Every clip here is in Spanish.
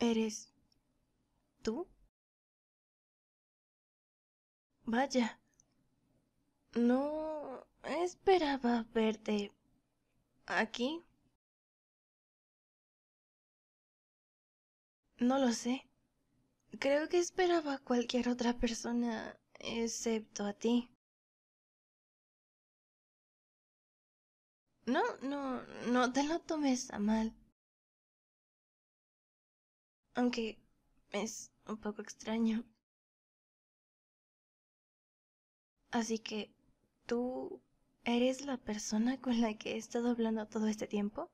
¿Eres tú? Vaya, no esperaba verte aquí. No lo sé. Creo que esperaba a cualquier otra persona excepto a ti. No, no, no te lo tomes a mal aunque es un poco extraño. Así que, ¿tú eres la persona con la que he estado hablando todo este tiempo?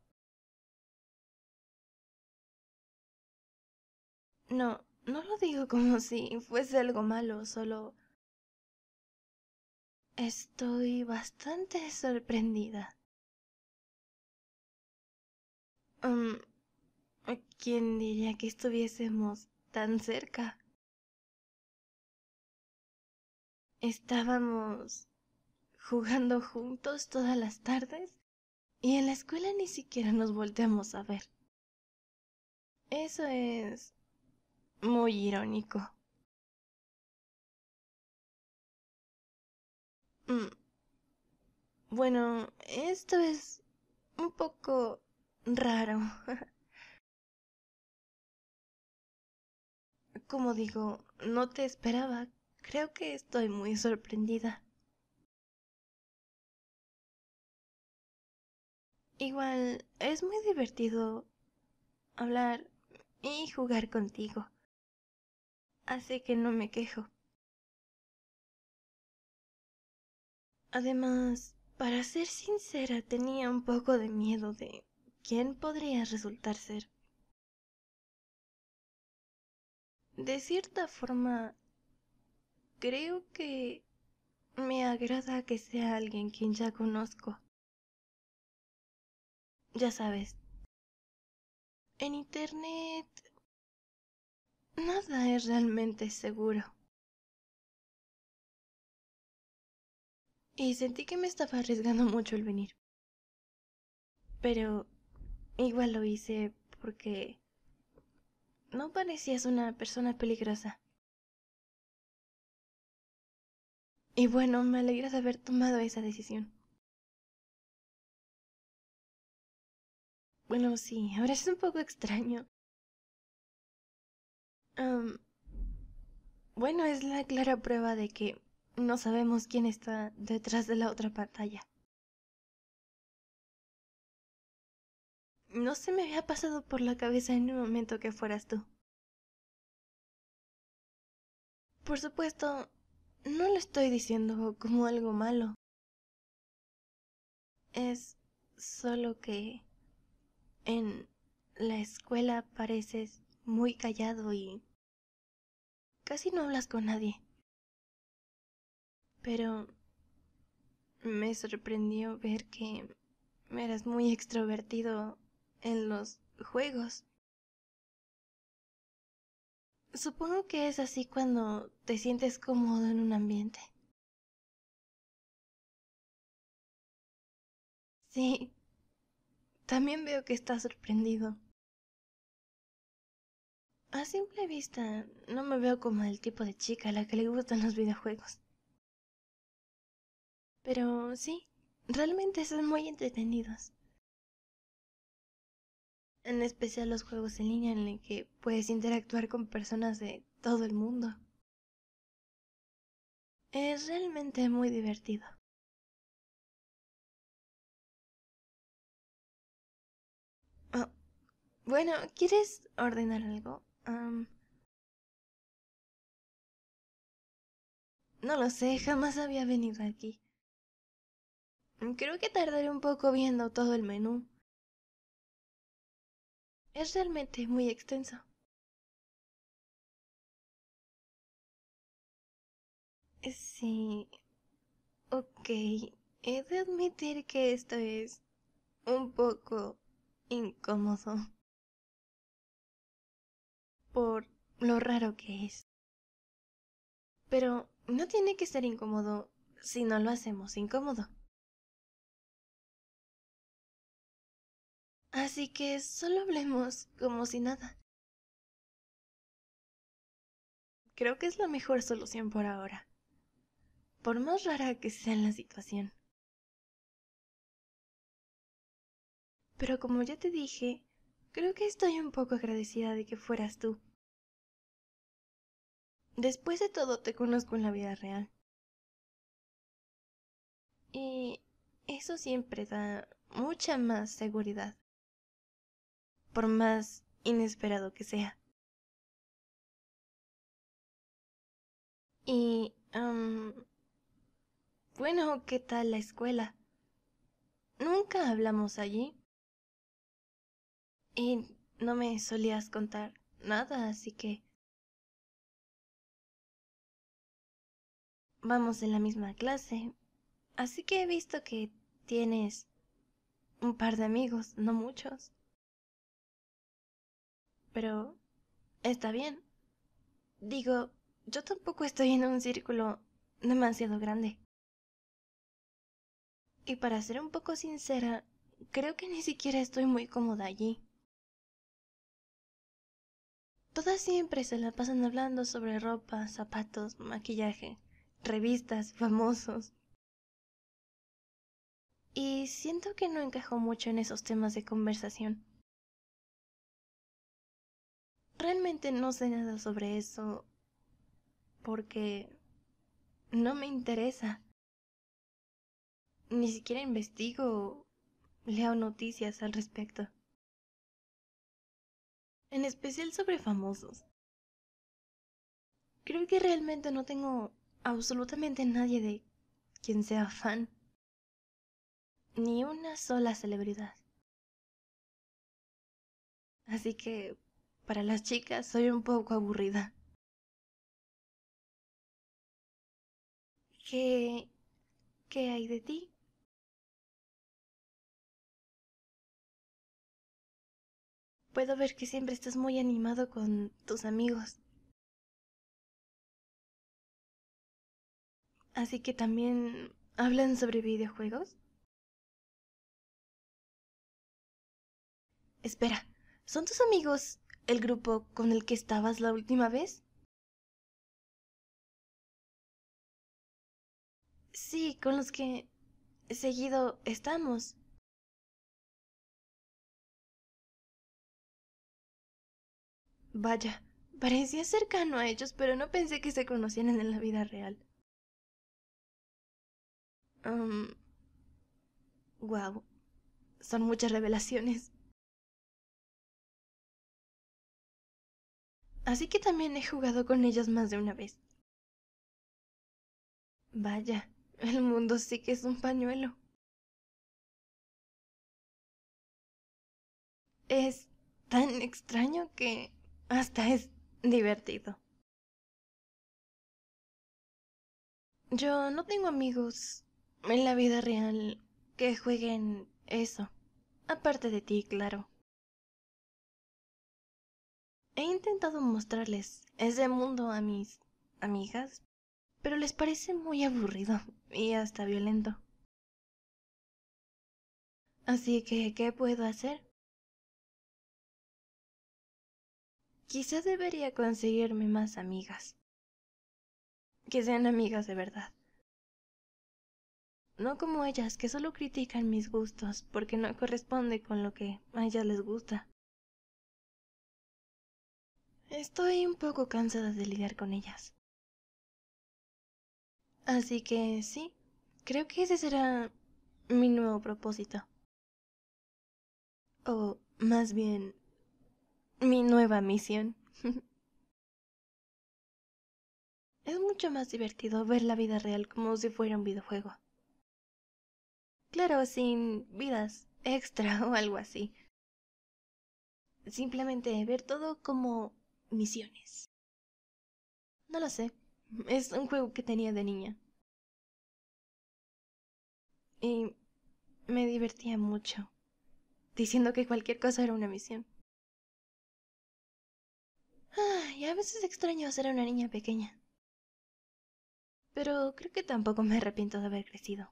No, no lo digo como si fuese algo malo, solo... Estoy bastante sorprendida. Um, ¿Quién diría que estuviésemos tan cerca? Estábamos jugando juntos todas las tardes y en la escuela ni siquiera nos volteamos a ver. Eso es muy irónico. Mm. Bueno, esto es un poco raro. como digo, no te esperaba. Creo que estoy muy sorprendida. Igual, es muy divertido hablar y jugar contigo. Así que no me quejo. Además, para ser sincera, tenía un poco de miedo de quién podría resultar ser. de cierta forma, creo que me agrada que sea alguien quien ya conozco. Ya sabes, en Internet nada es realmente seguro. Y sentí que me estaba arriesgando mucho el venir. Pero igual lo hice porque no parecías una persona peligrosa. Y bueno, me alegra de haber tomado esa decisión. Bueno, sí, ahora es un poco extraño. bueno, es la clara prueba de que no sabemos quién está detrás de la otra pantalla. No se me había pasado por la cabeza en un momento que fueras tú. Por supuesto, no lo estoy diciendo como algo malo. Es solo que en la escuela pareces muy callado y casi no hablas con nadie. Pero me sorprendió ver que eras muy extrovertido en los juegos. Supongo que es así cuando te sientes cómodo en un ambiente. Sí, también veo que estás sorprendido. A simple vista, no me veo como el tipo de chica a la que le gustan los videojuegos. Pero sí, realmente son muy entretenidos en especial los juegos en línea en los que puedes interactuar con personas de todo el mundo. Es realmente muy divertido. Ah, bueno, ¿quieres ordenar algo? no lo sé, jamás había venido aquí. Creo que tardaré un poco viendo todo el menú es realmente muy extenso. Sí. Ok, he de admitir que esto es un poco incómodo por lo raro que es. Pero no tiene que ser incómodo si no lo hacemos incómodo. Así que solo hablemos como si nada. Creo que es la mejor solución por ahora. Por más rara que sea la situación. Pero como ya te dije, creo que estoy un poco agradecida de que fueras tú. Después de todo te conozco en la vida real. Y eso siempre da mucha más seguridad por más inesperado que sea. Y... bueno, ¿qué tal la escuela? Nunca hablamos allí. Y no me solías contar nada, así que... Vamos en la misma clase, así que he visto que tienes un par de amigos, no muchos. Pero está bien. Digo, yo tampoco estoy en un círculo demasiado grande. Y para ser un poco sincera, creo que ni siquiera estoy muy cómoda allí. Todas siempre se la pasan hablando sobre ropa, zapatos, maquillaje, revistas, famosos. Y siento que no encajo mucho en esos temas de conversación. Realmente no sé nada sobre eso porque no me interesa. Ni siquiera investigo o leo noticias al respecto. En especial sobre famosos. Creo que realmente no tengo absolutamente nadie de quien sea fan. Ni una sola celebridad. Así que para las chicas soy un poco aburrida. ¿Qué... qué hay de ti? Puedo ver que siempre estás muy animado con tus amigos. Así que también hablan sobre videojuegos. Espera, ¿son tus amigos el grupo con el que estabas la última vez? Sí, con los que seguido estamos. Vaya, parecía cercano a ellos, pero no pensé que se conocieran en la vida real. Um, wow, son muchas revelaciones. así que también he jugado con ellas más de una vez. Vaya, el mundo sí que es un pañuelo. Es tan extraño que hasta es divertido. Yo no tengo amigos en la vida real que jueguen eso, aparte de ti, claro. He intentado mostrarles ese mundo a mis amigas, pero les parece muy aburrido y hasta violento. Así que, ¿qué puedo hacer? Quizá debería conseguirme más amigas. Que sean amigas de verdad. No como ellas que solo critican mis gustos porque no corresponde con lo que a ellas les gusta. Estoy un poco cansada de lidiar con ellas. Así que sí, creo que ese será mi nuevo propósito. O más bien, mi nueva misión. es mucho más divertido ver la vida real como si fuera un videojuego. Claro, sin vidas extra o algo así. Simplemente ver todo como misiones. No lo sé. Es un juego que tenía de niña. Y me divertía mucho, diciendo que cualquier cosa era una misión. Y a veces extraño ser una niña pequeña. Pero creo que tampoco me arrepiento de haber crecido.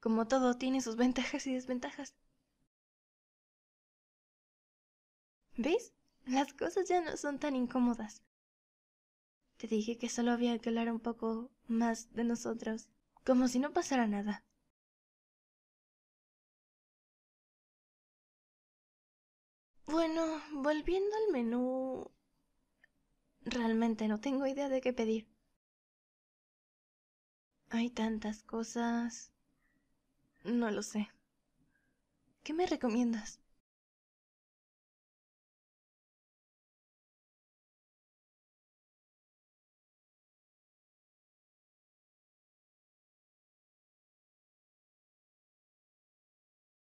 Como todo, tiene sus ventajas y desventajas. ¿Ves? Las cosas ya no son tan incómodas. Te dije que solo había que hablar un poco más de nosotros, como si no pasara nada. Bueno, volviendo al menú... Realmente no tengo idea de qué pedir. Hay tantas cosas... No lo sé. ¿Qué me recomiendas?